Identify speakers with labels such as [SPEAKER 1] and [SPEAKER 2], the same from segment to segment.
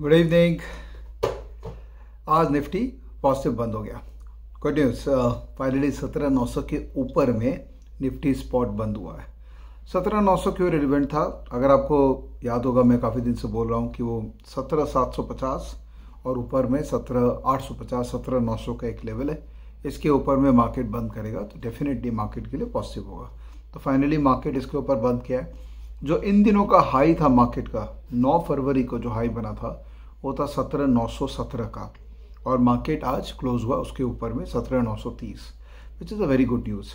[SPEAKER 1] Good evening आज Nifty positive बंद हो गया गुड न्यूज़ फाइनली सत्रह नौ सौ के ऊपर में निफ्टी स्पॉट बंद हुआ है सत्रह नौ सौ क्यों रिलिवेंट था अगर आपको याद होगा मैं काफ़ी दिन से बोल रहा हूँ कि वो सत्रह सात सौ पचास और ऊपर में सत्रह आठ सौ पचास सत्रह नौ सौ का एक लेवल है इसके ऊपर में मार्केट बंद करेगा तो डेफिनेटली मार्केट के लिए पॉजिटिव होगा तो फाइनली मार्केट इसके ऊपर बंद किया है जो इन दिनों का हाई था मार्केट का 9 फरवरी को जो हाई बना था वो था सत्रह नौ सौ सत्रह का और मार्केट आज क्लोज हुआ उसके ऊपर में सत्रह नौ सौ तीस which is a very good news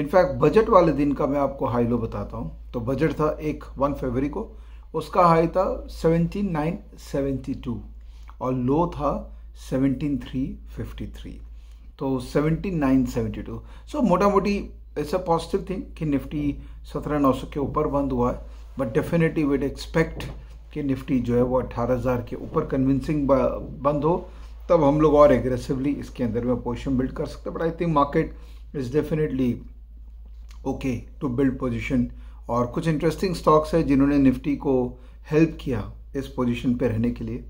[SPEAKER 1] in fact budget वाले दिन का मैं आपको हाई लो बताता हूँ तो बजट था एक वन फरवरी को उसका हाई था सेवनटीन नाइन सेवेंटी टू और लो था सेवनटीन थ्री फिफ्टी थ्री तो seventeen nine seventy two so मोटा मोटी इट्स अ पॉजिटिव थिंग कि निफ्टी सत्रह नौ सौ के ऊपर बंद हुआ है बट डेफिनेटली विड एक्सपेक्ट कि निफ्टी जो है वो अट्ठारह हज़ार के ऊपर कन्विंसिंग बंद हो तब हम लोग और एग्रेसिवली इसके अंदर में पोजिशन बिल्ड कर सकते but I think market is definitely okay to build position और कुछ इंटरेस्टिंग स्टॉक्स है जिन्होंने निफ्टी को हेल्प किया इस पोजिशन पर रहने के लिए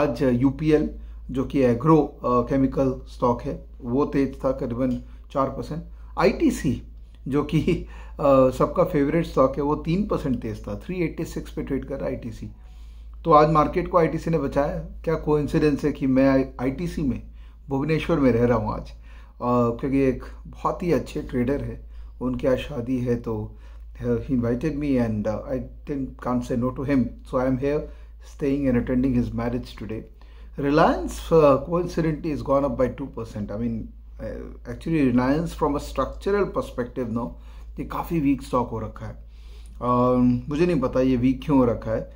[SPEAKER 1] आज यू पी एल जो कि एग्रो केमिकल स्टॉक है वो तेज था करीबन चार परसेंट आई टी सी जो कि सबका फेवरेट स्टॉक है वो तीन परसेंट तेज था थ्री एट्टी सिक्स पे ट्रेड कर रहा है आई तो आज मार्केट को आई ने बचाया क्या कोइंसिडेंस है कि मैं आई में भुवनेश्वर में रह रहा हूँ आज क्योंकि एक बहुत ही अच्छे ट्रेडर है उनकी आज शादी है तो he invited me and uh, I didn't can't say no to him. So I am here staying and attending his marriage today. Reliance uh, coincidentally has gone up by 2%. I mean, actually Reliance from a structural perspective no ये काफ़ी week stock हो रखा है uh, मुझे नहीं पता ये week क्यों हो रखा है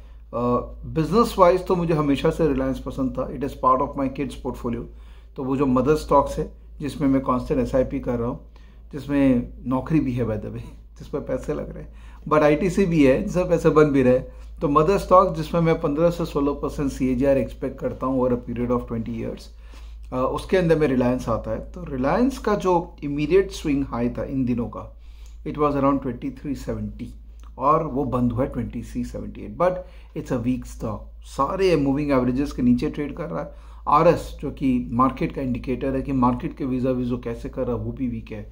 [SPEAKER 1] बिजनेस uh, वाइज तो मुझे हमेशा से रिलायंस पसंद था it is part of my kids portfolio तो वो जो मदर स्टॉक्स है जिसमें मैं कॉन्स्टेंट एस कर रहा हूँ जिसमें नौकरी भी है बाय द वे जिस पर पैसे लग रहे हैं बट आई भी है जिसमें पैसे बन भी रहे तो मदर स्टॉक जिसमें मैं पंद्रह से सोलह परसेंट सी आर एक्सपेक्ट करता हूँ over a period of twenty years उसके अंदर में रिलायंस आता है तो रिलायंस का जो इमीडिएट स्विंग हाई था इन दिनों का it was around twenty three seventy और वो बंद हुआ है twenty seventy eight but it's a weak stock सारे मूविंग एवरेजेस के नीचे ट्रेड कर रहा है आर एस जो कि मार्केट का इंडिकेटर है कि मार्केट के वीज़ा वीज़ो कैसे कर रहा है वो भी वीक है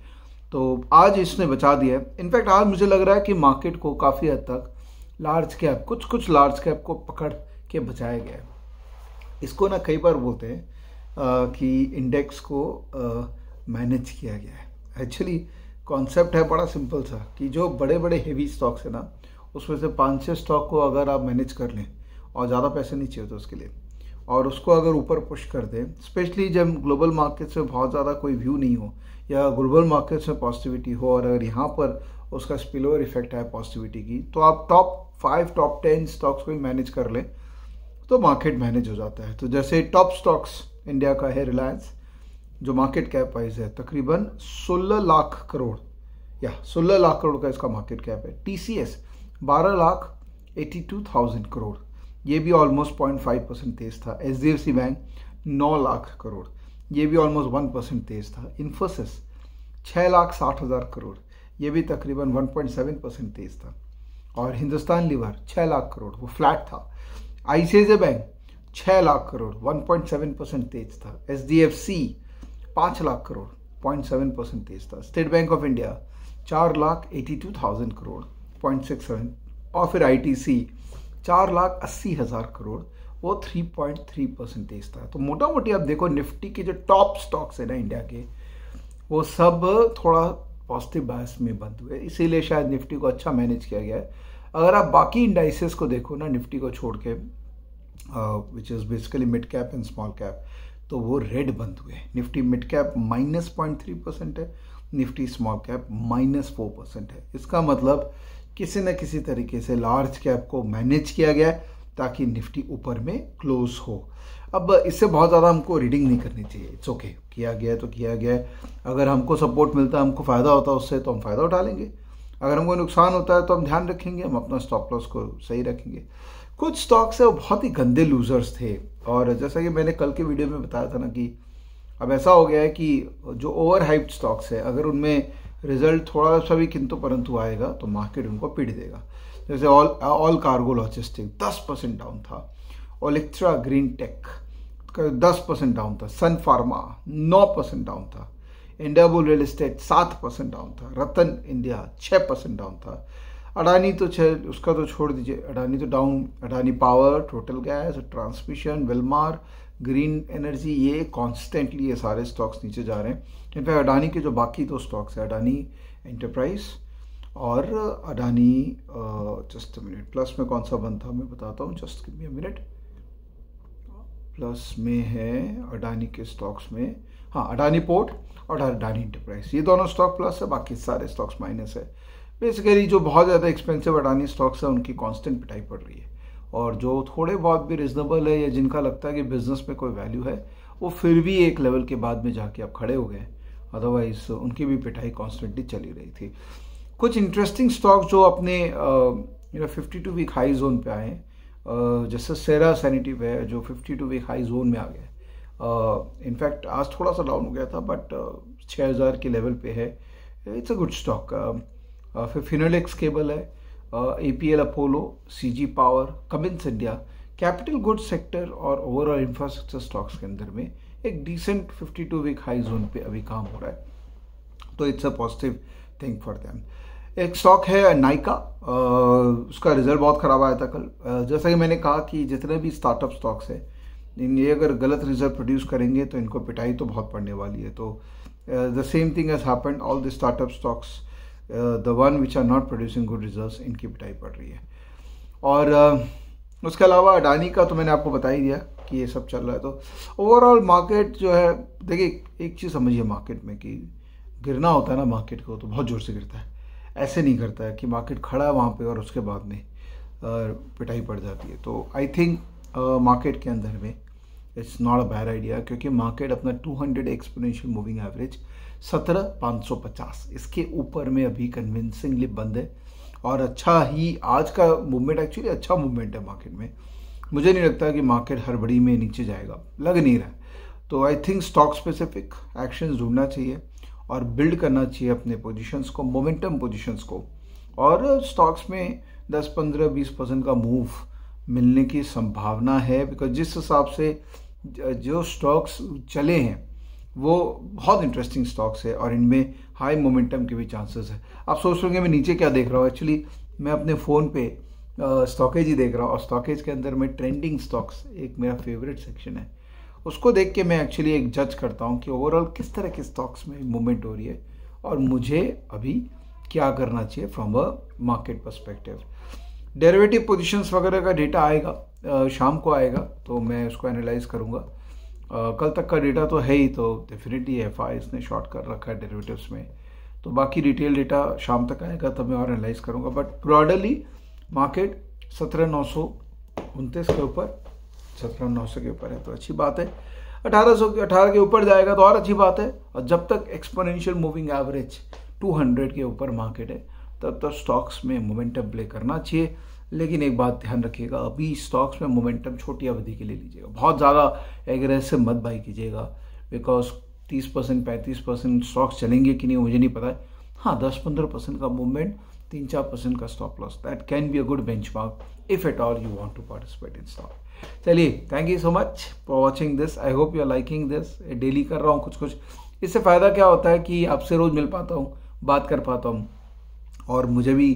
[SPEAKER 1] तो आज इसने बचा दिया है इनफैक्ट आज मुझे लग रहा है कि मार्केट को काफ़ी हद तक लार्ज कैप कुछ कुछ लार्ज कैप को पकड़ के बचाया गया है इसको ना कई बार बोलते हैं की इंडेक्स को मैनेज किया गया है एक्चुअली कॉन्सेप्ट है बड़ा सिंपल सा कि जो बड़े बड़े हेवी स्टॉक्स हैं ना उसमें से पाँच छः स्टॉक को अगर आप मैनेज कर लें और ज़्यादा पैसे नहीं चाहिए तो उसके लिए और उसको अगर ऊपर पुश कर दें स्पेशली जब ग्लोबल मार्केट्स में बहुत ज़्यादा कोई व्यू नहीं हो या ग्लोबल मार्केट्स में पॉजिटिविटी हो और अगर यहाँ पर उसका स्पिल ओवर इफेक्ट है पॉजिटिविटी की तो आप top five top ten stocks को भी मैनेज कर लें तो मार्केट मैनेज हो जाता है तो जैसे टॉप स्टॉक्स इंडिया का है रिलायंस जो मार्केट कैप वाइज है तकरीबन 16 लाख करोड़ या 16 लाख करोड़ का इसका मार्केट कैप है टी सी एस बारह lakh eighty two thousand crore ये भी ऑलमोस्ट पॉइंट फाइव परसेंट तेज था H D F C bank नौ लाख करोड़ ये भी ऑलमोस्ट वन परसेंट तेज था इन्फोसिस छः लाख साठ हज़ार करोड़ ये भी तकरीबन वन पॉइंट सेवन परसेंट तेज था और हिंदुस्तान लीवर छः लाख करोड़ वो फ्लैट था आई बैंक छः लाख करोड़ 1.7 परसेंट तेज था एच डी एफ सी पाँच lakh crore point seven percent तेज था स्टेट बैंक ऑफ इंडिया चार lakh eighty two thousand crore point six seven और फिर आई टी सी चार लाख अस्सी हज़ार करोड़ वो थ्री पॉइंट थ्री परसेंट तेज था तो मोटा मोटी आप देखो निफ्टी के जो टॉप स्टॉक्स हैं ना इंडिया के वो सब थोड़ा पॉजिटिव बायस में बंद हुए इसीलिए शायद निफ्टी को अच्छा मैनेज किया गया है अगर आप बाकी इंडाइसिस को देखो ना निफ्टी को छोड़ के which is basically mid cap and small cap तो वो रेड बंद हुए Nifty mid cap minus point three percent है Nifty small cap minus four percent है इसका मतलब किसी न किसी तरीके से लार्ज कैप को मैनेज किया गया ताकि निफ्टी ऊपर में क्लोज हो अब इससे बहुत ज़्यादा हमको रीडिंग नहीं करनी चाहिए इट्स ओके okay. किया गया है तो किया गया अगर हमको सपोर्ट मिलता है हमको फ़ायदा होता है उससे तो हम फ़ायदा उठा लेंगे अगर हमको नुकसान होता है तो हम ध्यान रखेंगे हम अपना स्टॉप लॉस को सही रखेंगे कुछ स्टॉक्स है वो बहुत ही गंदे लूजर्स थे और जैसा कि मैंने कल के वीडियो में बताया था ना कि अब ऐसा हो गया है कि जो ओवर हाइप्ड स्टॉक्स है अगर उनमें रिजल्ट थोड़ा सा भी किंतु परंतु आएगा तो मार्केट उनको पीट देगा जैसे ऑल ऑल कार्गो लॉजिस्टिक दस परसेंट डाउन था ओलेक्ट्रा ग्रीन टेक दस परसेंट डाउन था सन फार्मा नौ परसेंट डाउन था इंडियाबुल रियल इस्टेट सात परसेंट डाउन था रतन इंडिया छः परसेंट डाउन था अडानी तो छह उसका तो छोड़ दीजिए अडानी तो down Adani Power Total Gas Transmission वेलमार ग्रीन एनर्जी ये कॉन्स्टेंटली ये सारे स्टॉक्स नीचे जा रहे हैं इनफैक्ट अडानी के जो बाकी दो स्टॉक्स हैं अडानी एंटरप्राइज और अडानी जस्ट मिनट प्लस में कौन सा बनता था मैं बताता हूँ just give me a minute plus में है अडानी के स्टॉक्स में हाँ अडानी पोर्ट और अडानी इंटरप्राइज ये दोनों स्टॉक प्लस है बाकी सारे स्टॉक्स माइनस है बेसिकली जो बहुत ज़्यादा एक्सपेंसिव अडानी स्टॉक्स है उनकी कांस्टेंट पिटाई पड़ रही है और जो थोड़े बहुत भी रिजनेबल है या जिनका लगता है कि बिजनेस में कोई वैल्यू है वो फिर भी एक लेवल के बाद में जाके आप खड़े हो गए अदरवाइज उनकी भी पिटाई कॉन्स्टेंटली चली रही थी कुछ इंटरेस्टिंग स्टॉक जो अपने यू fifty two week high zone पे आए जैसे सेरा सैनिटिव है जो fifty two week high zone में आ गया इनफैक्ट आज थोड़ा सा डाउन हो गया था बट छः हज़ार के लेवल पे है इट्स अ गुड स्टॉक फिर फिनोलेक्स केबल है A P L Apollo C G Power Cummins India capital goods sector और ओवरऑल इंफ्रास्ट्रक्चर स्टॉक्स के अंदर में एक decent fifty two week high zone पे अभी काम हो रहा है तो it's a positive thing for them एक स्टॉक है नाइका उसका रिजल्ट बहुत ख़राब आया था कल जैसा कि मैंने कहा कि जितने भी स्टार्टअप स्टॉक्स हैं इन ये अगर गलत रिजल्ट प्रोड्यूस करेंगे तो इनको पिटाई तो बहुत पड़ने वाली है तो the same thing has happen all the startup stocks the one which are not producing good result इनकी पिटाई पड़ रही है और uh, उसके अलावा अडानी का तो मैंने आपको बता ही दिया कि ये सब चल रहा है तो ओवरऑल मार्केट जो है देखिए एक चीज़ समझिए मार्केट में कि गिरना होता है ना मार्केट को तो बहुत ज़ोर से गिरता है ऐसे नहीं करता है कि मार्केट खड़ा है वहाँ पे और उसके बाद में uh, पिटाई पड़ जाती है तो आई थिंक मार्केट के अंदर में it's not a bad idea क्योंकि मार्केट अपना 200 एक्सपोनेंशियल मूविंग एवरेज सत्रह पाँच सौ पचास इसके ऊपर में अभी कन्विंसिंगली बंद है और अच्छा ही आज का मूवमेंट एक्चुअली अच्छा मूवमेंट है मार्केट में मुझे नहीं लगता कि मार्केट हड़बड़ी में नीचे जाएगा लग नहीं रहा है तो I think stock specific action ढूंढना चाहिए और बिल्ड करना चाहिए अपने पोजिशंस को मोमेंटम पोजिशंस को और स्टॉक्स में 10 पंद्रह बीस परसेंट का मूव मिलने की संभावना है बिकॉज जिस हिसाब से जो स्टॉक्स चले हैं वो बहुत इंटरेस्टिंग स्टॉक्स है और इनमें हाई मोमेंटम के भी चांसेस है आप सोच रहे मैं नीचे क्या देख रहा हूँ एक्चुअली मैं अपने फ़ोन पे स्टॉकेज ही देख रहा हूँ और स्टॉकेज के अंदर में ट्रेंडिंग स्टॉक्स एक मेरा फेवरेट सेक्शन है उसको देख के मैं एक्चुअली एक जज करता हूँ कि ओवरऑल किस तरह के स्टॉक्स में मूवमेंट हो रही है और मुझे अभी क्या करना चाहिए from a market perspective derivative positions वगैरह का डेटा आएगा शाम को आएगा तो मैं उसको एनालाइज करूँगा कल तक का डेटा तो है ही तो डेफिनेटली एफ आई इसने शॉर्ट कर रखा है डेरिवेटिव्स में तो बाकी रिटेल डेटा शाम तक आएगा तब मैं और एनालाइज करूँगा बट ब्रॉडरली मार्केट सत्रह नौ सौ उनतीस के ऊपर सत्रह नौ सौ के ऊपर है तो अच्छी बात है अठारह सौ के अठारह के ऊपर जाएगा तो और अच्छी बात है और जब तक exponential moving average two hundred के ऊपर मार्केट है तब तक स्टॉक्स में मोमेंटम प्ले करना चाहिए लेकिन एक बात ध्यान रखिएगा अभी स्टॉक्स में मोमेंटम छोटी अवधि के लिए लीजिएगा बहुत ज़्यादा एग्रेसिव मत बाई कीजिएगा बिकॉज तीस परसेंट पैंतीस परसेंट स्टॉक्स चलेंगे कि नहीं मुझे नहीं पता है हाँ दस पंद्रह परसेंट का मूवमेंट तीन चार परसेंट का stop loss that can be a good benchmark if at all you want to participate in stock चलिए thank you so much for watching this I hope you are liking this daily कर रहा हूँ कुछ कुछ इससे फ़ायदा क्या होता है कि आपसे रोज़ मिल पाता हूँ बात कर पाता हूँ और मुझे भी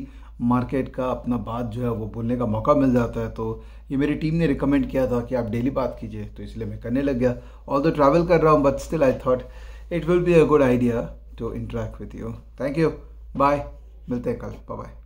[SPEAKER 1] मार्केट का अपना बात जो है वो बोलने का मौका मिल जाता है तो ये मेरी टीम ने रिकमेंड किया था कि आप डेली बात कीजिए तो इसलिए मैं करने लग गया ऑल द ट्रैवल कर रहा हूँ but still I thought it will be a good idea to interact with you thank you bye मिलते हैं कल बाय